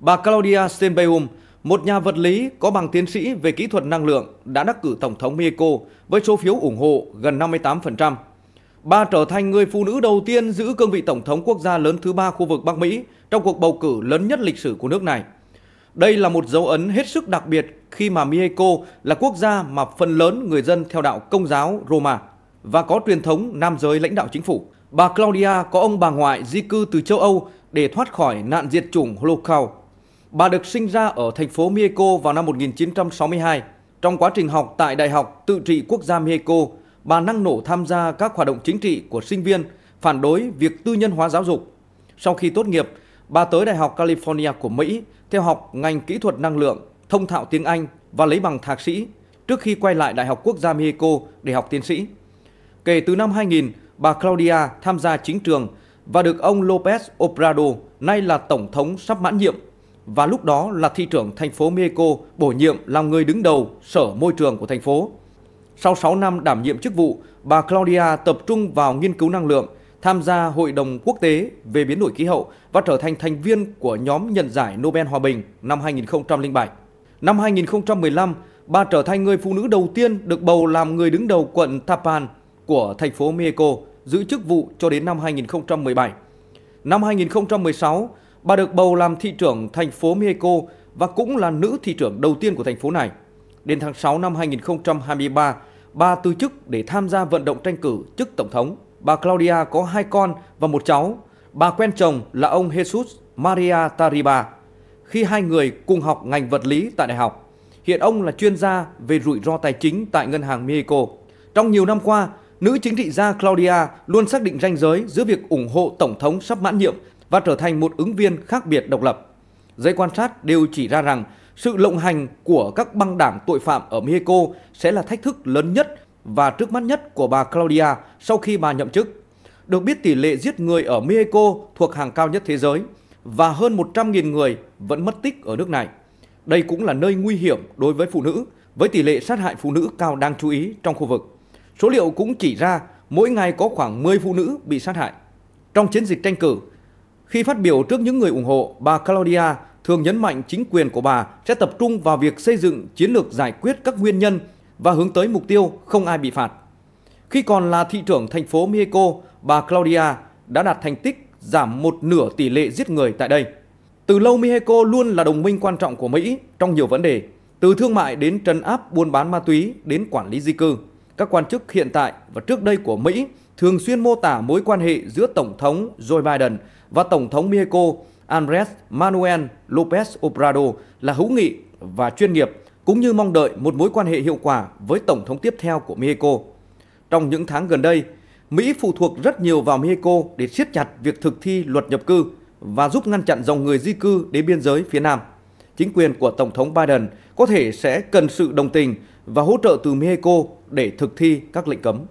Bà Claudia Sheinbaum, một nhà vật lý có bằng tiến sĩ về kỹ thuật năng lượng đã đắc cử Tổng thống Mexico với số phiếu ủng hộ gần 58%. Bà trở thành người phụ nữ đầu tiên giữ cương vị Tổng thống quốc gia lớn thứ ba khu vực Bắc Mỹ trong cuộc bầu cử lớn nhất lịch sử của nước này. Đây là một dấu ấn hết sức đặc biệt khi mà Mexico là quốc gia mà phần lớn người dân theo đạo công giáo Roma và có truyền thống nam giới lãnh đạo chính phủ. Bà Claudia có ông bà ngoại di cư từ châu Âu để thoát khỏi nạn diệt chủng Holocaust Bà được sinh ra ở thành phố Mexico vào năm 1962. Trong quá trình học tại Đại học Tự trị Quốc gia Mexico, bà năng nổ tham gia các hoạt động chính trị của sinh viên, phản đối việc tư nhân hóa giáo dục. Sau khi tốt nghiệp, bà tới Đại học California của Mỹ theo học ngành kỹ thuật năng lượng, thông thạo tiếng Anh và lấy bằng thạc sĩ trước khi quay lại Đại học Quốc gia Mexico để học tiến sĩ. Kể từ năm 2000, bà Claudia tham gia chính trường và được ông Lopez Obrador, nay là Tổng thống sắp mãn nhiệm, và lúc đó là thị trưởng thành phố Mexico bổ nhiệm làm người đứng đầu sở môi trường của thành phố. Sau 6 năm đảm nhiệm chức vụ, bà Claudia tập trung vào nghiên cứu năng lượng, tham gia Hội đồng Quốc tế về biến đổi khí hậu và trở thành thành viên của nhóm nhận giải Nobel Hòa Bình năm 2007. Năm 2015, bà trở thành người phụ nữ đầu tiên được bầu làm người đứng đầu quận Tapan của thành phố Mexico, giữ chức vụ cho đến năm 2017. Năm 2016, Bà được bầu làm thị trưởng thành phố Mexico và cũng là nữ thị trưởng đầu tiên của thành phố này. Đến tháng 6 năm 2023, bà từ chức để tham gia vận động tranh cử chức tổng thống. Bà Claudia có hai con và một cháu. Bà quen chồng là ông Jesus Maria Tariba khi hai người cùng học ngành vật lý tại đại học. Hiện ông là chuyên gia về rủi ro tài chính tại ngân hàng Mexico. Trong nhiều năm qua, nữ chính trị gia Claudia luôn xác định ranh giới giữa việc ủng hộ tổng thống sắp mãn nhiệm và trở thành một ứng viên khác biệt độc lập. Giới quan sát đều chỉ ra rằng sự lộng hành của các băng đảng tội phạm ở Mexico sẽ là thách thức lớn nhất và trước mắt nhất của bà Claudia sau khi bà nhậm chức. Được biết tỷ lệ giết người ở Mexico thuộc hàng cao nhất thế giới và hơn 100.000 người vẫn mất tích ở nước này. Đây cũng là nơi nguy hiểm đối với phụ nữ, với tỷ lệ sát hại phụ nữ cao đang chú ý trong khu vực. Số liệu cũng chỉ ra mỗi ngày có khoảng 10 phụ nữ bị sát hại. Trong chiến dịch tranh cử, khi phát biểu trước những người ủng hộ, bà Claudia thường nhấn mạnh chính quyền của bà sẽ tập trung vào việc xây dựng chiến lược giải quyết các nguyên nhân và hướng tới mục tiêu không ai bị phạt. Khi còn là thị trưởng thành phố Mexico, bà Claudia đã đạt thành tích giảm một nửa tỷ lệ giết người tại đây. Từ lâu Mexico luôn là đồng minh quan trọng của Mỹ trong nhiều vấn đề, từ thương mại đến trấn áp buôn bán ma túy đến quản lý di cư. Các quan chức hiện tại và trước đây của Mỹ thường xuyên mô tả mối quan hệ giữa Tổng thống Joe Biden và Tổng thống Mexico Andres Manuel López Obrador là hữu nghị và chuyên nghiệp, cũng như mong đợi một mối quan hệ hiệu quả với Tổng thống tiếp theo của Mexico. Trong những tháng gần đây, Mỹ phụ thuộc rất nhiều vào Mexico để siết chặt việc thực thi luật nhập cư và giúp ngăn chặn dòng người di cư đến biên giới phía Nam. Chính quyền của Tổng thống Biden có thể sẽ cần sự đồng tình và hỗ trợ từ Mexico để thực thi các lệnh cấm.